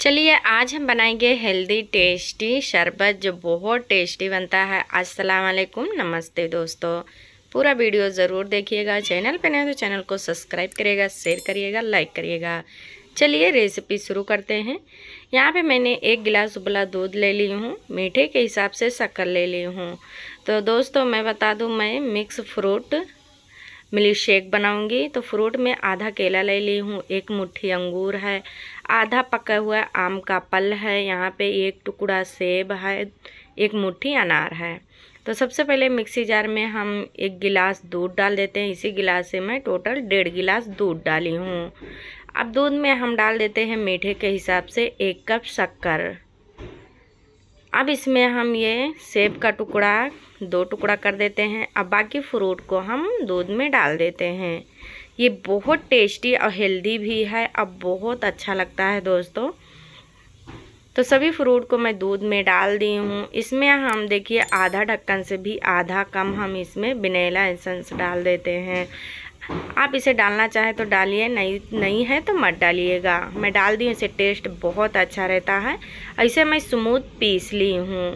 चलिए आज हम बनाएंगे हेल्दी टेस्टी शरबत जो बहुत टेस्टी बनता है अस्सलाम वालेकुम नमस्ते दोस्तों पूरा वीडियो ज़रूर देखिएगा चैनल पर नए तो चैनल को सब्सक्राइब करिएगा शेयर करिएगा लाइक करिएगा चलिए रेसिपी शुरू करते हैं यहाँ पे मैंने एक गिलास उबला दूध ले ली हूँ मीठे के हिसाब से शक्कर ले ली हूँ तो दोस्तों मैं बता दूँ मैं मिक्स फ्रूट मिली शेक बनाऊंगी तो फ्रूट में आधा केला ले ली हूँ एक मुट्ठी अंगूर है आधा पका हुआ आम का पल है यहाँ पे एक टुकड़ा सेब है एक मुट्ठी अनार है तो सबसे पहले मिक्सी जार में हम एक गिलास दूध डाल देते हैं इसी गिलास से मैं टोटल डेढ़ गिलास दूध डाली हूँ अब दूध में हम डाल देते हैं मीठे के हिसाब से एक कप शक्कर अब इसमें हम ये सेब का टुकड़ा दो टुकड़ा कर देते हैं अब बाकी फ्रूट को हम दूध में डाल देते हैं ये बहुत टेस्टी और हेल्दी भी है अब बहुत अच्छा लगता है दोस्तों तो सभी फ्रूट को मैं दूध में डाल दी हूँ इसमें हम देखिए आधा ढक्कन से भी आधा कम हम इसमें बिनेला एसेंस डाल देते हैं आप इसे डालना चाहें तो डालिए नहीं नहीं है तो मत डालिएगा मैं डाल दी हूँ इसे टेस्ट बहुत अच्छा रहता है ऐसे मैं स्मूथ पीस ली हूँ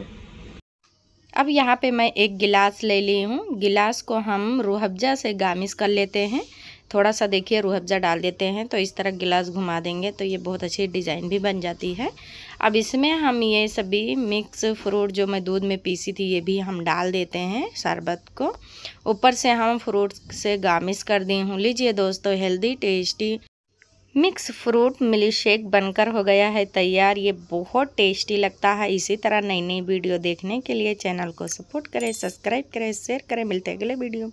अब यहाँ पे मैं एक गिलास ले ली हूँ गिलास को हम रूहब्जा से गामिश कर लेते हैं थोड़ा सा देखिए रूहअफ़ज़ा डाल देते हैं तो इस तरह गिलास घुमा देंगे तो ये बहुत अच्छी डिज़ाइन भी बन जाती है अब इसमें हम ये सभी मिक्स फ्रूट जो मैं दूध में पीसी थी ये भी हम डाल देते हैं शरबत को ऊपर से हम फ्रूट से गामिश कर दी हूँ लीजिए दोस्तों healthy tasty mix fruit milk shake बनकर हो गया है तैयार ये बहुत टेस्टी लगता है इसी तरह नई नई वीडियो देखने के लिए चैनल को सपोर्ट करें सब्सक्राइब करें शेयर करें मिलते हैं अगले वीडियो